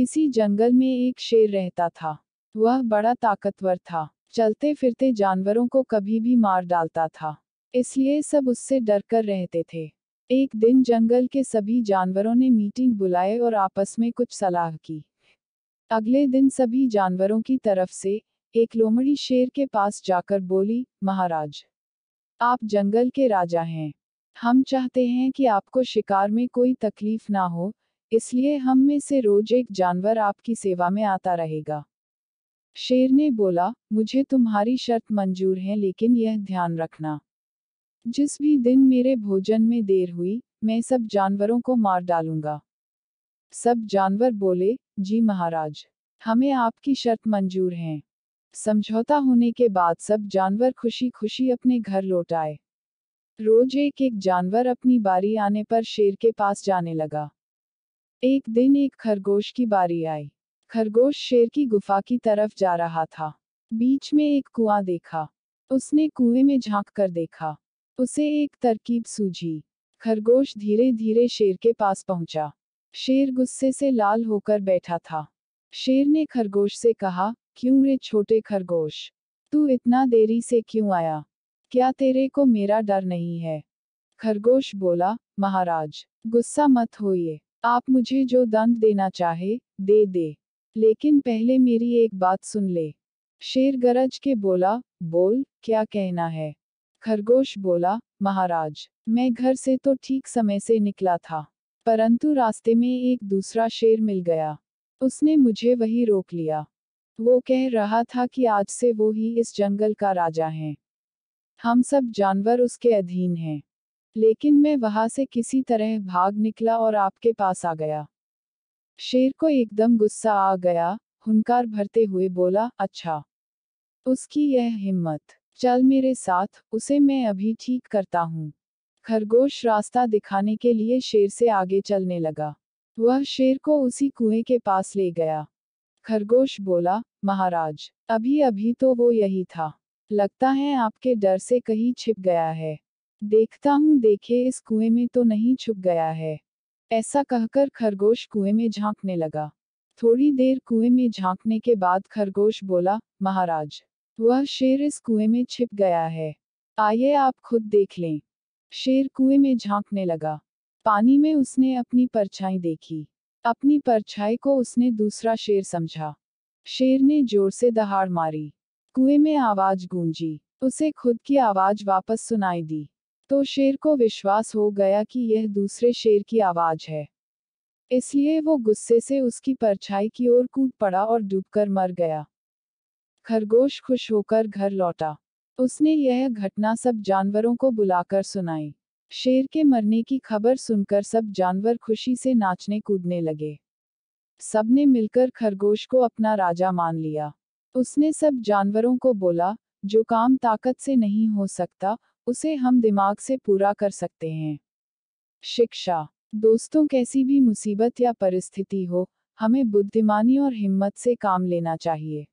किसी जंगल में एक शेर रहता था वह बड़ा ताकतवर था चलते फिरते जानवरों को कभी भी मार डालता था इसलिए सब उससे डर कर रहते थे एक दिन जंगल के सभी जानवरों ने मीटिंग बुलाए और आपस में कुछ सलाह की अगले दिन सभी जानवरों की तरफ से एक लोमड़ी शेर के पास जाकर बोली महाराज आप जंगल के राजा हैं हम चाहते हैं कि आपको शिकार में कोई तकलीफ ना हो इसलिए हम में से रोज एक जानवर आपकी सेवा में आता रहेगा शेर ने बोला मुझे तुम्हारी शर्त मंजूर है लेकिन यह ध्यान रखना जिस भी दिन मेरे भोजन में देर हुई मैं सब जानवरों को मार डालूंगा सब जानवर बोले जी महाराज हमें आपकी शर्त मंजूर है समझौता होने के बाद सब जानवर खुशी खुशी अपने घर लौट आए रोज एक एक जानवर अपनी बारी आने पर शेर के पास जाने लगा एक दिन एक खरगोश की बारी आई खरगोश शेर की गुफा की तरफ जा रहा था बीच में एक कुआं देखा उसने कुएं में झांक कर देखा उसे एक तरकीब सूझी खरगोश धीरे धीरे शेर के पास पहुंचा शेर गुस्से से लाल होकर बैठा था शेर ने खरगोश से कहा क्यों रे छोटे खरगोश तू इतना देरी से क्यों आया क्या तेरे को मेरा डर नहीं है खरगोश बोला महाराज गुस्सा मत होइए आप मुझे जो दंड देना चाहे दे दे लेकिन पहले मेरी एक बात सुन ले शेर गरज के बोला बोल क्या कहना है खरगोश बोला महाराज मैं घर से तो ठीक समय से निकला था परंतु रास्ते में एक दूसरा शेर मिल गया उसने मुझे वही रोक लिया वो कह रहा था कि आज से वो ही इस जंगल का राजा है हम सब जानवर उसके अधीन हैं लेकिन मैं वहां से किसी तरह भाग निकला और आपके पास आ गया शेर को एकदम गुस्सा आ गया हुनकार भरते हुए बोला अच्छा उसकी यह हिम्मत चल मेरे साथ उसे मैं अभी ठीक करता हूँ खरगोश रास्ता दिखाने के लिए शेर से आगे चलने लगा वह शेर को उसी कुएं के पास ले गया खरगोश बोला महाराज अभी अभी तो वो यही था लगता है आपके डर से कहीं छिप गया है देखता हूँ देखे इस कुएं में तो नहीं छुप गया है ऐसा कहकर खरगोश कुएं में झांकने लगा थोड़ी देर कुएं में झांकने के बाद खरगोश बोला महाराज वह शेर इस कुएं में छिप गया है आइए आप खुद देख लें शेर कुएं में झांकने लगा पानी में उसने अपनी परछाई देखी अपनी परछाई को उसने दूसरा शेर समझा शेर ने जोर से दहाड़ मारी कुएं में आवाज गूंजी उसे खुद की आवाज वापस सुनाई दी तो शेर को विश्वास हो गया कि यह दूसरे शेर की आवाज है इसलिए वो गुस्से से उसकी परछाई की ओर कूद पड़ा और डूबकर मर गया खरगोश खुश होकर घर लौटा उसने यह घटना सब जानवरों को बुलाकर सुनाई शेर के मरने की खबर सुनकर सब जानवर खुशी से नाचने कूदने लगे सबने मिलकर खरगोश को अपना राजा मान लिया उसने सब जानवरों को बोला जो काम ताकत से नहीं हो सकता उसे हम दिमाग से पूरा कर सकते हैं शिक्षा दोस्तों कैसी भी मुसीबत या परिस्थिति हो हमें बुद्धिमानी और हिम्मत से काम लेना चाहिए